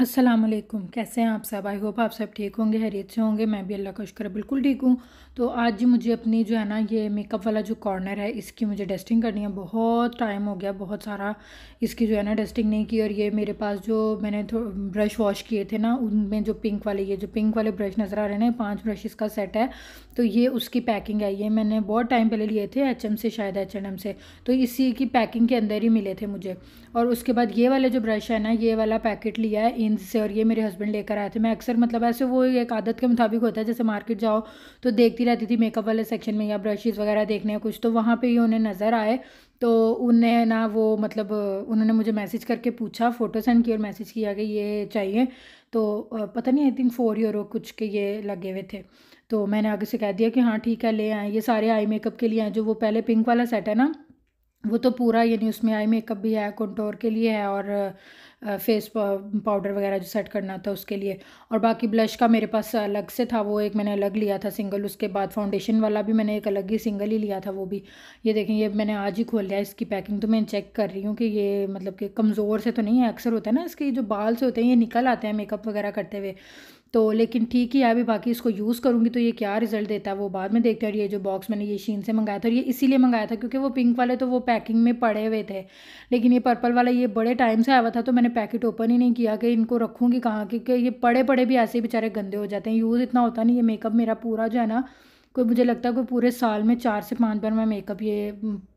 असलम कैसे हैं आप सब आई होप आप सब ठीक होंगे हरीत से होंगे मैं भी अल्लाह का शुक्र बिल्कुल ठीक हूँ तो आज मुझे अपनी जो है ना ये मेकअप वाला जो कॉर्नर है इसकी मुझे डस्टिंग करनी है बहुत टाइम हो गया बहुत सारा इसकी जो है ना डस्टिंग नहीं की और ये मेरे पास जो मैंने ब्रश वॉश किए थे ना उनमें जो पिंक वाले ये जो पिंक वाले ब्रश नज़र आ रहे हैं पाँच ब्रश इसका सेट है तो ये उसकी पैकिंग है ये मैंने बहुत टाइम पहले लिए थे एच से शायद एच से तो इसी की पैकिंग के अंदर ही मिले थे मुझे और उसके बाद ये वाले जो ब्रश है ना ये वाला पैकेट लिया है नींद से और ये मेरे हस्बैंड लेकर आए थे मैं अक्सर मतलब ऐसे वो एक आदत के मुताबिक होता है जैसे मार्केट जाओ तो देखती रहती थी मेकअप वाले सेक्शन में या ब्रशेज़ वगैरह देखने या कुछ तो वहाँ पर ही उन्हें नज़र आए तो उन्हें ना वो मतलब उन्होंने मुझे मैसेज करके पूछा फ़ोटो सेंड की और मैसेज किया कि ये चाहिए तो पता नहीं आई थिंक फोर हो कुछ के ये लगे हुए थे तो मैंने आगे से कह दिया कि हाँ ठीक है ले आएँ ये सारे आई मेकअप के लिए आए जो वो पहले पिंक वाला सेट है ना वो तो पूरा यानी उसमें आई मेकअप भी है कंटोर के लिए है और फेस पाउडर वगैरह जो सेट करना था उसके लिए और बाकी ब्लश का मेरे पास अलग से था वो एक मैंने अलग लिया था सिंगल उसके बाद फाउंडेशन वाला भी मैंने एक अलग ही सिंगल ही लिया था वो भी ये देखें ये मैंने आज ही खोल लिया इसकी पैकिंग तो मैं चेक कर रही हूँ कि ये मतलब कि कमज़ोर से तो नहीं है अक्सर होता है ना इसके जो बाल से होते हैं ये निकल आते हैं मेकअप वगैरह करते हुए तो लेकिन ठीक ही है अभी बाकी इसको यूज़ करूँगी तो ये क्या रिजल्ट देता है वो बाद में देखते हैं और ये जो बॉक्स मैंने ये शीन से मंगाया था और ये इसीलिए मंगाया था क्योंकि वो पिंक वाले तो वो पैकिंग में पड़े हुए थे लेकिन ये पर्पल वाला ये बड़े टाइम से आया हुआ था तो मैंने पैकेट ओपन ही नहीं किया कि इनको रखूँगी कहाँ क्योंकि ये पड़े पड़े भी ऐसे बेचारे गंदे हो जाते हैं यूज़ इतना होता नहीं ये मेकअप मेरा पूरा जो है ना कोई मुझे लगता है कोई पूरे साल में चार से पांच बार मैं मेकअप ये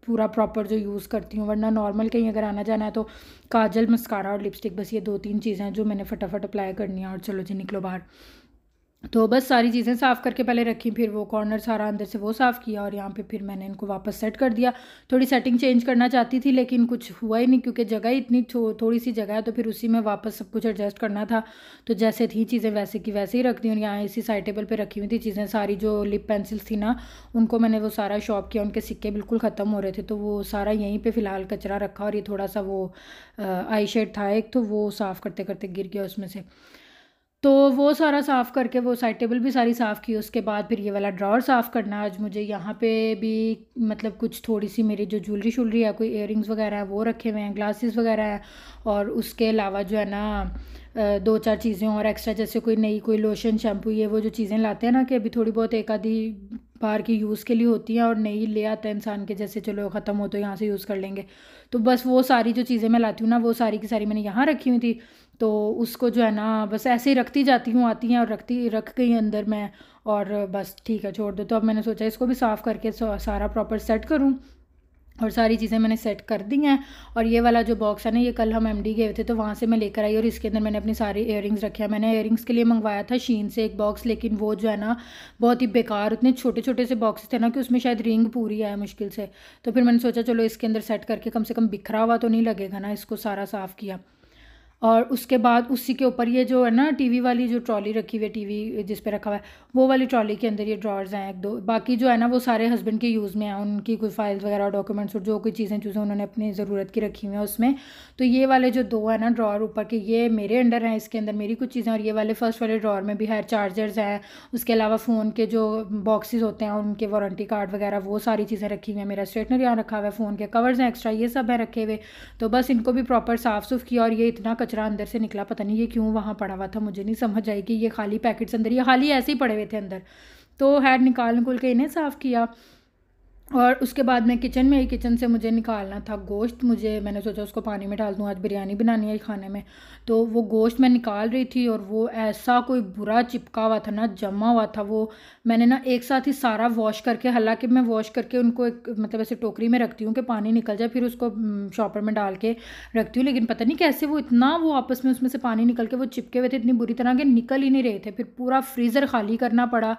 पूरा प्रॉपर जो यूज़ करती हूँ वरना नॉर्मल कहीं अगर आना जाना है तो काजल मस्कारा और लिपस्टिक बस ये दो तीन चीज़ें हैं जो मैंने फटाफट अप्लाई करनी है और चलो जी निकलो बाहर तो बस सारी चीज़ें साफ़ करके पहले रखी फिर वो कॉर्नर सारा अंदर से वो साफ़ किया और यहाँ पे फिर मैंने इनको वापस सेट कर दिया थोड़ी सेटिंग चेंज करना चाहती थी लेकिन कुछ हुआ ही नहीं क्योंकि जगह ही इतनी थोड़ी सी जगह है तो फिर उसी में वापस सब कुछ एडजस्ट करना था तो जैसे थी चीज़ें वैसे की वैसे ही रख दी और यहाँ इसी साइड टेबल पर रखी हुई थी चीज़ें सारी जो लिप पेंसिल्स थी ना उनको मैंने वो सारा शॉप किया उनके सिक्के बिल्कुल ख़त्म हो रहे थे तो वो सारा यहीं पर फ़िलहाल कचरा रखा और ये थोड़ा सा वो आई शेड था एक तो वो साफ़ करते करते गिर गया उसमें से तो वो सारा साफ़ करके वो साइड टेबल भी सारी साफ़ की उसके बाद फिर ये वाला ड्रॉर साफ़ करना आज मुझे यहाँ पे भी मतलब कुछ थोड़ी सी मेरी जो ज्वेलरी शुलरी है कोई इयर वगैरह है वो रखे हुए हैं ग्लासेस वगैरह हैं और उसके अलावा जो है ना दो चार चीज़ें और एक्स्ट्रा जैसे कोई नई कोई लोशन शैम्पू ये वो जो चीज़ें लाते हैं ना कि अभी थोड़ी बहुत एक आधी बाहर की यूज़ के लिए होती हैं और नई ले आता है इंसान के जैसे चलो ख़त्म हो तो यहाँ से यूज़ कर लेंगे तो बस वो सारी जो चीज़ें मैं लाती हूँ ना वो सारी की सारी मैंने यहाँ रखी हुई थी तो उसको जो है ना बस ऐसे ही रखती जाती हूँ आती हैं और रखती रख गई अंदर मैं और बस ठीक है छोड़ दो तो अब मैंने सोचा इसको भी साफ़ करके सारा प्रॉपर सेट करूँ और सारी चीज़ें मैंने सेट कर दी हैं और ये वाला जो बॉक्स है ना ये कल हम एमडी गए थे तो वहाँ से मैं लेकर आई और इसके अंदर मैंने अपनी सारी इयरिंग्स रखे हैं मैंने इयरिंग्स के लिए मंगवाया था शीन से एक बॉक्स लेकिन वो जो है ना बहुत ही बेकार उतने छोटे छोटे से बॉक्स थे ना कि उसमें शायद रिंग पूरी आए मुश्किल से तो फिर मैंने सोचा चलो इसके अंदर सेट करके कम से कम बिखरा हुआ तो नहीं लगेगा ना इसको सारा साफ़ किया और उसके बाद उसी के ऊपर ये जो है ना टीवी वाली जो ट्रॉली रखी हुई है टीवी जिस पे रखा हुआ है वो वाली ट्रॉली के अंदर ये ड्रॉर्स हैं एक दो बाकी जो है ना वो सारे हस्बैंड के यूज़ में हैं उनकी कोई फाइल्स वगैरह डॉक्यूमेंट्स और जो कोई चीज़ें चूज़ें उन्होंने अपनी ज़रूरत की रखी हुई हैं उसमें तो ये वाले जो दो है ना ड्रॉर ऊपर के ये मेरे अंडर हैं इसके अंदर मेरी कुछ चीज़ें और ये वाले फर्स्ट वाले ड्रॉर में भी है चार्जर्स हैं उसके अलावा फ़ोन के जो बॉक्सेस होते हैं उनके वारंटी कार्ड वगैरह वो सारी चीज़ें रखी हुई हैं मेरा स्ट्रेटनर यहाँ रखा हुआ है फ़ोन के कवर्स हैं एक्स्ट्रा ये सब हैं रखे हुए तो बस इनको भी प्रॉपर साफ़ सुफ किया और ये इतना कचरा अंदर से निकला पता नहीं ये क्यों वहाँ पड़ा हुआ था मुझे नहीं समझ आई कि ये खाली पैकेट्स अंदर ये खाली ऐसे ही पड़े हुए थे अंदर तो हैड निकाल निकुल के इन्हें साफ़ किया और उसके बाद मैं किचन में ही किचन से मुझे निकालना था गोश्त मुझे मैंने सोचा उसको पानी में डाल दूँ आज बिरयानी बनानी है खाने में तो वो गोश्त मैं निकाल रही थी और वो ऐसा कोई बुरा चिपका हुआ था ना जमा हुआ था वो मैंने ना एक साथ ही सारा वॉश करके हालांकि मैं वॉश करके उनको एक मतलब ऐसे टोकरी में रखती हूँ कि पानी निकल जाए फिर उसको शॉपर में डाल के रखती हूँ लेकिन पता नहीं कैसे वो इतना वो आपस में उसमें से पानी निकल के वो चिपके हुए थे इतनी बुरी तरह के निकल ही नहीं रहे थे फिर पूरा फ्रीज़र खाली करना पड़ा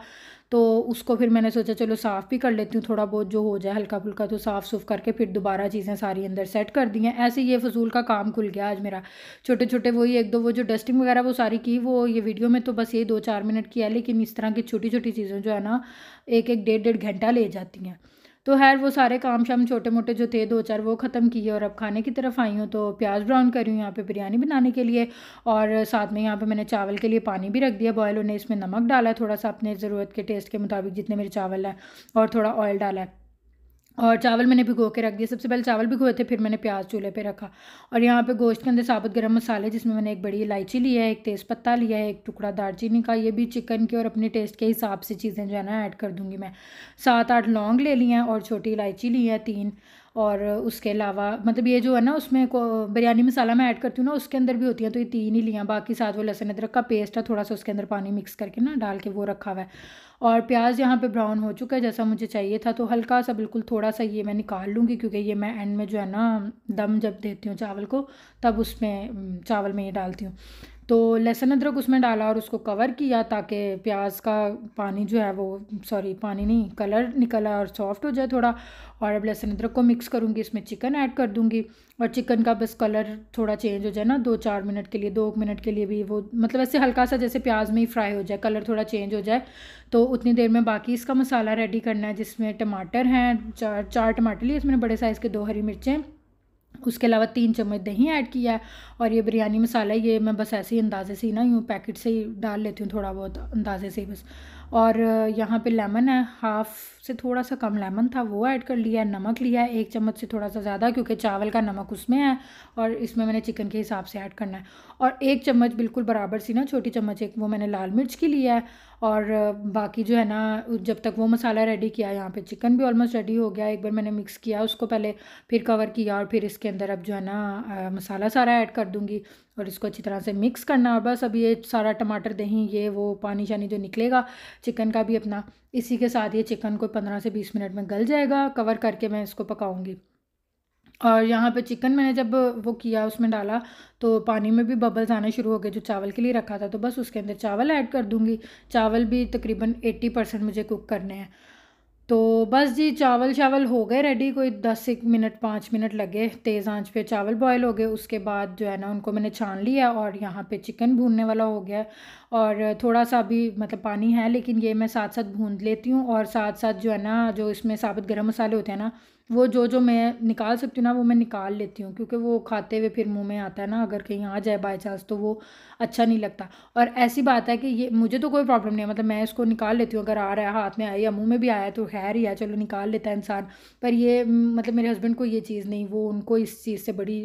तो उसको फिर मैंने सोचा चलो साफ़ भी कर लेती हूँ थोड़ा बहुत जो हो जाए हल्का फुल्का तो साफ़ सुफ करके फिर दोबारा चीज़ें सारी अंदर सेट कर दी हैं ऐसे ये फजूल का काम खुल गया आज मेरा छोटे छोटे वही एक दो वो जो डस्टिंग वगैरह वो सारी की वो ये वीडियो में तो बस ये दो चार मिनट की है लेकिन इस तरह की छोटी छोटी चीज़ें जो है ना एक एक डेढ़ डेढ़ घंटा ले जाती हैं तो खैर वो सारे काम शाम छोटे मोटे जो थे दो चार वो ख़त्म किए और अब खाने की तरफ आई हूँ तो प्याज ब्राउन कर रही हूँ यहाँ पे बिरयानी बनाने के लिए और साथ में यहाँ पे मैंने चावल के लिए पानी भी रख दिया बॉयल होने इसमें नमक डाला है थोड़ा सा अपने ज़रूरत के टेस्ट के मुताबिक जितने मेरे चावल हैं और थोड़ा ऑयल डाला है और चावल मैंने भिगो के रख दिए सबसे पहले चावल भिगोए थे फिर मैंने प्याज चूल्हे पे रखा और यहाँ पे गोश्त के अंदर साबुत गरम मसाले जिसमें मैंने एक बड़ी इलायची ली है एक तेज़पत्ता लिया है एक टुकड़ा दालचीनी का ये भी चिकन के और अपने टेस्ट के हिसाब से चीज़ें जो है ना ऐड कर दूँगी मैं सात आठ लौंग ले ली हैं और छोटी इलायची ली है तीन और उसके अलावा मतलब ये जो है ना उसमें को बिरयानी मसाला मैं ऐड करती हूँ ना उसके अंदर भी होती हैं तो ये तीन ही लियाँ बाकी साथ वो लहसुन अदरक का पेस्ट है थोड़ा सा उसके अंदर पानी मिक्स करके ना डाल के वो रखा हुआ है और प्याज यहाँ पे ब्राउन हो चुका है जैसा मुझे चाहिए था तो हल्का सा बिल्कुल थोड़ा सा ये मैं निकाल लूँगी क्योंकि ये मैं एंड में जो है ना दम जब देती हूँ चावल को तब उसमें चावल में ये डालती हूँ तो लहसुन अदरक उसमें डाला और उसको कवर किया ताकि प्याज का पानी जो है वो सॉरी पानी नहीं कलर निकला और सॉफ्ट हो जाए थोड़ा और अब लहसुन अदरक को मिक्स करूँगी इसमें चिकन ऐड कर दूँगी और चिकन का बस कलर थोड़ा चेंज हो जाए ना दो चार मिनट के लिए दो मिनट के लिए भी वो मतलब ऐसे हल्का सा जैसे प्याज में ही फ्राई हो जाए कलर थोड़ा चेंज हो जाए तो उतनी देर में बाकी इसका मसाला रेडी करना है जिसमें टमाटर हैं चार चार टमाटर लिए इसमें बड़े साइज़ के दो हरी मिर्चें उसके अलावा तीन चम्मच दही ऐड किया है और ये बिरयानी मसाला ये मैं बस ऐसे ही अंदाजे से ही ना यूँ पैकेट से ही डाल लेती हूँ थोड़ा बहुत अंदाजे से ही बस और यहाँ पे लेमन है हाफ़ से थोड़ा सा कम लेमन था वो ऐड कर लिया है नमक लिया है एक चम्मच से थोड़ा सा ज़्यादा क्योंकि चावल का नमक उसमें है और इसमें मैंने चिकन के हिसाब से ऐड करना है और एक चम्मच बिल्कुल बराबर सी ना छोटी चम्मच एक वो मैंने लाल मिर्च की लिया है और बाकी जो है ना जब तक वो मसाला रेडी किया यहाँ पे चिकन भी ऑलमोस्ट रेडी हो गया एक बार मैंने मिक्स किया उसको पहले फिर कवर किया और फिर इसके अंदर अब जो है ना मसाला सारा ऐड कर दूँगी और इसको अच्छी तरह से मिक्स करना और बस अब ये सारा टमाटर दही ये वो पानी शानी जो निकलेगा चिकन का भी अपना इसी के साथ ये चिकन को पंद्रह से बीस मिनट में गल जाएगा कवर करके मैं इसको पकाऊँगी और यहाँ पे चिकन मैंने जब वो किया उसमें डाला तो पानी में भी बबल्स आने शुरू हो गए जो चावल के लिए रखा था तो बस उसके अंदर चावल ऐड कर दूँगी चावल भी तकरीबन एट्टी परसेंट मुझे कुक करने हैं तो बस जी चावल चावल हो गए रेडी कोई दस एक मिनट पाँच मिनट लगे तेज़ आंच पे चावल बॉयल हो गए उसके बाद जो है ना उनको मैंने छान लिया और यहाँ पे चिकन भूनने वाला हो गया और थोड़ा सा भी मतलब पानी है लेकिन ये मैं साथ साथ भून लेती हूँ और साथ साथ जो है ना जो इसमें साबुत गर्म मसाले होते हैं ना वो जो जो मैं निकाल सकती हूँ ना वो मैं निकाल लेती हूँ क्योंकि वो खाते हुए फिर मुंह में आता है ना अगर कहीं आ जाए बाई चांस तो वो अच्छा नहीं लगता और ऐसी बात है कि ये मुझे तो कोई प्रॉब्लम नहीं है मतलब मैं इसको निकाल लेती हूँ अगर आ रहा है हाथ में आया या मुँह में भी आया तो खैर ही है चलो निकाल लेता है इंसान पर ये मतलब मेरे हस्बैंड को ये चीज़ नहीं वो उनको इस चीज़ से बड़ी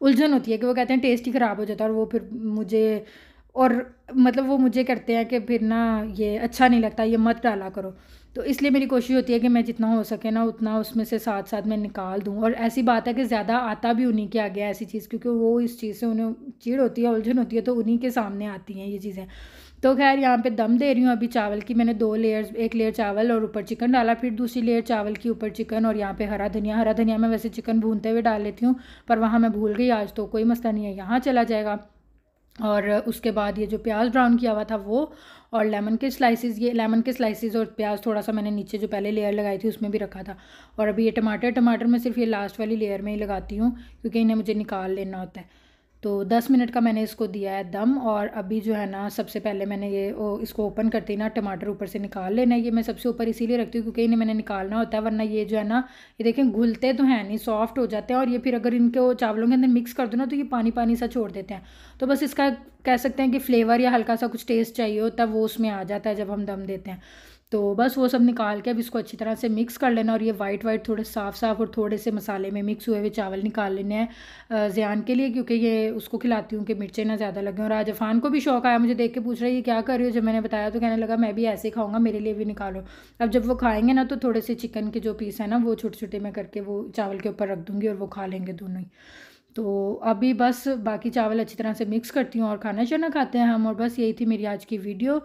उलझन होती है कि वो कहते हैं टेस्ट ही ख़राब हो जाता है और वो फिर मुझे और मतलब वो मुझे करते हैं कि फिर ना ये अच्छा नहीं लगता ये मत डाला करो तो इसलिए मेरी कोशिश होती है कि मैं जितना हो सके ना उतना उसमें से साथ साथ मैं निकाल दूँ और ऐसी बात है कि ज़्यादा आता भी उन्हीं के आगे ऐसी चीज़ क्योंकि वो इस चीज़ से उन्हें चीड़ होती है उलझन होती है तो उन्हीं के सामने आती हैं ये चीज़ें तो खैर यहाँ पे दम दे रही हूँ अभी चावल की मैंने दो लेयर एक लेयर चावल और ऊपर चिकन डाला फिर दूसरी लेयर चावल की ऊपर चिकन और यहाँ पे हरा धनिया हरा धनिया मैं वैसे चिकन भूनते हुए डाल लेती हूँ पर वहाँ मैं भूल गई आज तो कोई मसला नहीं है यहाँ चला जाएगा और उसके बाद ये जो प्याज ब्राउन किया हुआ था वो और लेमन के स्लाइसेस ये लेमन के स्लाइसेस और प्याज थोड़ा सा मैंने नीचे जो पहले लेयर लगाई थी उसमें भी रखा था और अभी ये टमाटर टमाटर मैं सिर्फ ये लास्ट वाली लेयर में ही लगाती हूँ क्योंकि इन्हें मुझे निकाल लेना होता है तो 10 मिनट का मैंने इसको दिया है दम और अभी जो है ना सबसे पहले मैंने ये ओ, इसको ओपन करते ना टमाटर ऊपर से निकाल लेना ये मैं सबसे ऊपर इसीलिए रखती हूँ क्योंकि इन्हें मैंने निकालना होता है वरना ये जो है ना ये देखें घुलते तो हैं नहीं सॉफ्ट हो जाते हैं और ये फिर अगर इनके चावलों के अंदर मिक्स कर दो ना तो ये पानी पानी सा छोड़ देते हैं तो बस इसका कह सकते हैं कि फ्लेवर या हल्का सा कुछ टेस्ट चाहिए होता है वो उसमें आ जाता है जब हम दम देते हैं तो बस वो सब निकाल के अब इसको अच्छी तरह से मिक्स कर लेना और ये वाइट वाइट थोड़े साफ साफ और थोड़े से मसाले में मिक्स हुए हुए चावल निकाल लेने हैं ज़ियान के लिए क्योंकि ये उसको खिलाती हूँ कि मिर्चें ना ज़्यादा लगें और आजफान को भी शौक आया मुझे देख के पूछ रहा है ये क्या कर रही हो जब मैंने बताया तो कहने लगा मैं भी ऐसे ही खाऊंगा मेरे लिए भी निकालो अब जब वो खाएंगे ना तो थोड़े से चिकन के जो पीस है ना वो छोटे छोटे मैं करके वो चावल के ऊपर रख दूँगी और वो खा लेंगे दोनों ही तो अभी बस बाकी चावल अच्छी तरह से मिक्स करती हूँ और खाना शाना खाते हैं हम और बस यही थी मेरी आज की वीडियो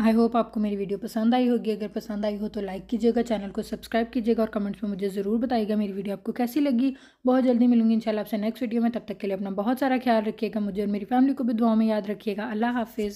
आई होप आपको मेरी वीडियो पसंद आई होगी अगर पसंद आई हो तो लाइक कीजिएगा चैनल को सब्सक्राइब कीजिएगा और कमेंट्स में मुझे ज़रूर बताइएगा मेरी वीडियो आपको कैसी लगी बहुत जल्दी मिलूंगी इंशाल्लाह आपसे नेक्स्ट वीडियो में तब तक के लिए अपना बहुत सारा ख्याल रखिएगा मुझे और मेरी फैमिली को भी दुआ में याद रखिएगा अल्लाह हाफिज़